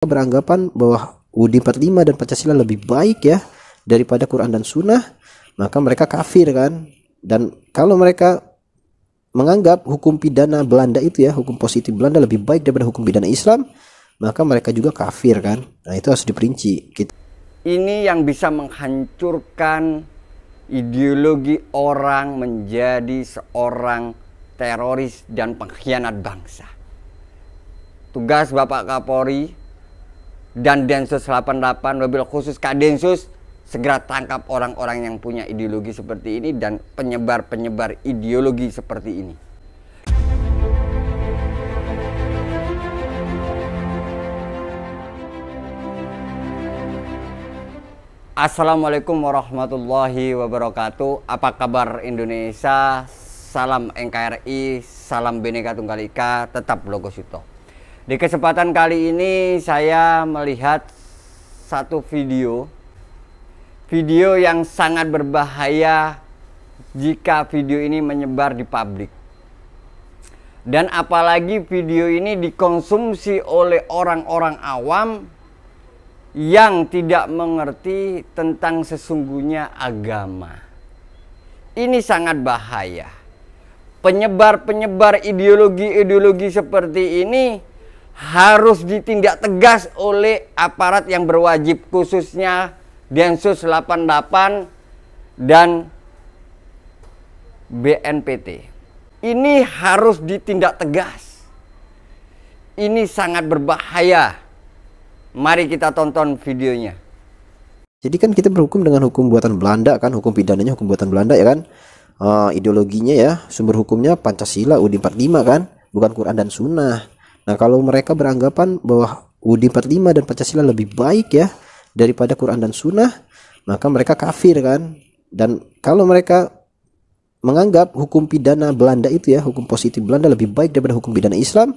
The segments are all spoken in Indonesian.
beranggapan bahwa UD 45 dan Pancasila lebih baik ya daripada Quran dan Sunnah, maka mereka kafir kan. Dan kalau mereka menganggap hukum pidana Belanda itu ya, hukum positif Belanda lebih baik daripada hukum pidana Islam, maka mereka juga kafir kan. Nah, itu harus diperinci. Gitu. Ini yang bisa menghancurkan ideologi orang menjadi seorang teroris dan pengkhianat bangsa. Tugas Bapak Kapolri dan Densus 88 mobil khusus Kadensus segera tangkap orang-orang yang punya ideologi seperti ini dan penyebar-penyebar ideologi seperti ini. Assalamualaikum warahmatullahi wabarakatuh. Apa kabar Indonesia? Salam NKRI, salam Bhinneka Tunggal Ika, tetap Logo Suto. Di kesempatan kali ini saya melihat satu video video yang sangat berbahaya jika video ini menyebar di publik. Dan apalagi video ini dikonsumsi oleh orang-orang awam yang tidak mengerti tentang sesungguhnya agama. Ini sangat bahaya. Penyebar-penyebar ideologi-ideologi seperti ini harus ditindak tegas oleh aparat yang berwajib khususnya Densus 88 dan BNPT. Ini harus ditindak tegas. Ini sangat berbahaya. Mari kita tonton videonya. Jadi kan kita berhukum dengan hukum buatan Belanda kan, hukum pidananya hukum buatan Belanda ya kan. Uh, ideologinya ya, sumber hukumnya Pancasila UUD 45 kan, bukan Quran dan Sunnah. Nah, kalau mereka beranggapan bahwa UUD 45 dan Pancasila lebih baik ya daripada Quran dan Sunnah, maka mereka kafir kan. Dan kalau mereka menganggap hukum pidana Belanda itu ya, hukum positif Belanda lebih baik daripada hukum pidana Islam,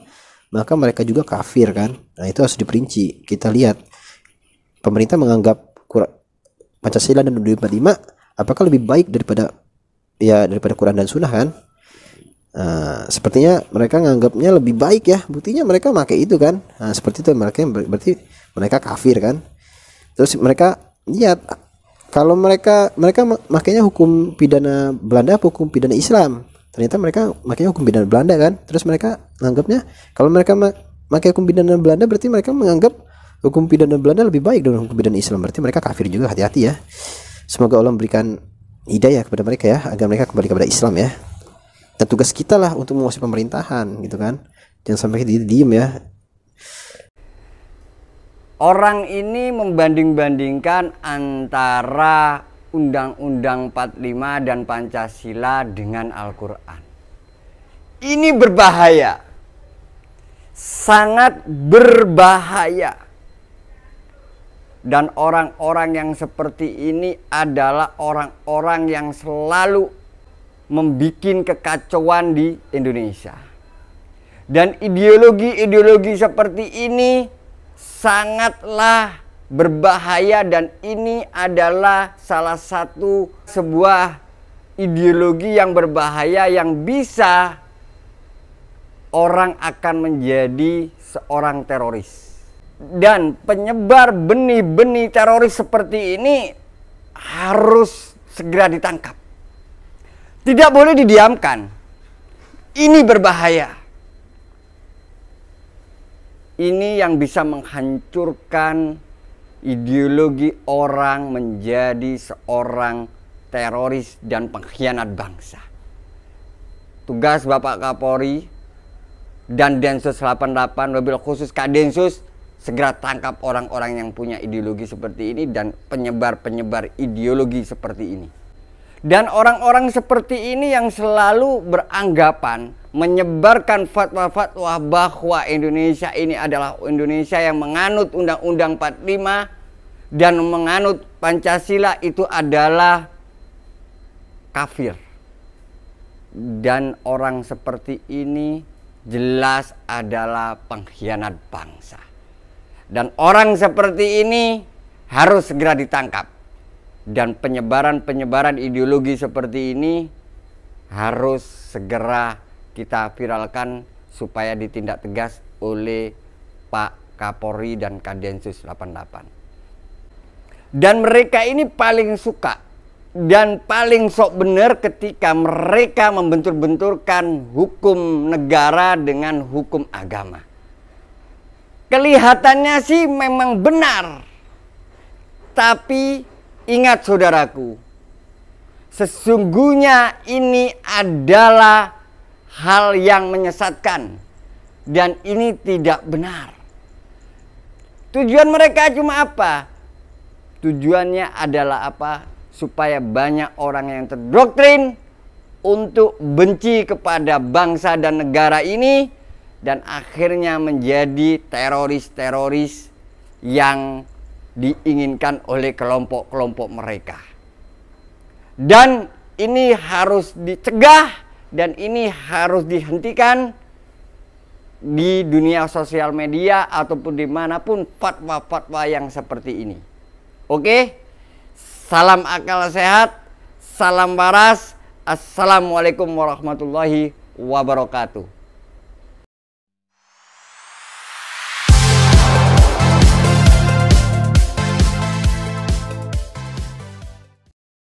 maka mereka juga kafir kan. Nah, itu harus diperinci. Kita lihat pemerintah menganggap Pancasila dan UUD 45 apakah lebih baik daripada ya daripada Quran dan Sunnah kan? Nah, sepertinya mereka nganggapnya lebih baik ya. Buktinya mereka pakai itu kan. Nah, seperti itu mereka berarti mereka kafir kan. Terus mereka lihat kalau mereka mereka makanya hukum pidana Belanda hukum pidana Islam. Ternyata mereka makanya hukum pidana Belanda kan. Terus mereka nganggapnya kalau mereka makai hukum pidana Belanda berarti mereka menganggap hukum pidana Belanda lebih baik dari hukum pidana Islam. Berarti mereka kafir juga hati-hati ya. Semoga Allah memberikan hidayah kepada mereka ya agar mereka kembali kepada Islam ya dan tugas kita lah untuk menguasai pemerintahan gitu kan jangan sampai dia diem ya orang ini membanding-bandingkan antara Undang-Undang 45 dan Pancasila dengan Al-Quran. Ini berbahaya, sangat berbahaya. Dan orang-orang yang seperti ini adalah orang-orang yang selalu membuat kekacauan di Indonesia. Dan ideologi-ideologi seperti ini sangatlah berbahaya dan ini adalah salah satu sebuah ideologi yang berbahaya yang bisa orang akan menjadi seorang teroris. Dan penyebar benih-benih teroris seperti ini harus segera ditangkap. Tidak boleh didiamkan. Ini berbahaya. Ini yang bisa menghancurkan ideologi orang menjadi seorang teroris dan pengkhianat bangsa. Tugas Bapak Kapolri dan Densus 88 mobil khusus Kak Densus segera tangkap orang-orang yang punya ideologi seperti ini dan penyebar-penyebar ideologi seperti ini. Dan orang-orang seperti ini yang selalu beranggapan menyebarkan fatwa-fatwa bahwa Indonesia ini adalah Indonesia yang menganut Undang-Undang 45 dan menganut Pancasila itu adalah kafir. Dan orang seperti ini jelas adalah pengkhianat bangsa. Dan orang seperti ini harus segera ditangkap dan penyebaran-penyebaran ideologi seperti ini harus segera kita viralkan supaya ditindak tegas oleh Pak Kapolri dan Kadensus 88. Dan mereka ini paling suka dan paling sok benar ketika mereka membentur-benturkan hukum negara dengan hukum agama. Kelihatannya sih memang benar. Tapi Ingat saudaraku, sesungguhnya ini adalah hal yang menyesatkan dan ini tidak benar. Tujuan mereka cuma apa? Tujuannya adalah apa? Supaya banyak orang yang terdoktrin untuk benci kepada bangsa dan negara ini dan akhirnya menjadi teroris-teroris yang diinginkan oleh kelompok-kelompok mereka. Dan ini harus dicegah dan ini harus dihentikan di dunia sosial media ataupun dimanapun fatwa-fatwa yang seperti ini. Oke, salam akal sehat, salam waras, assalamualaikum warahmatullahi wabarakatuh.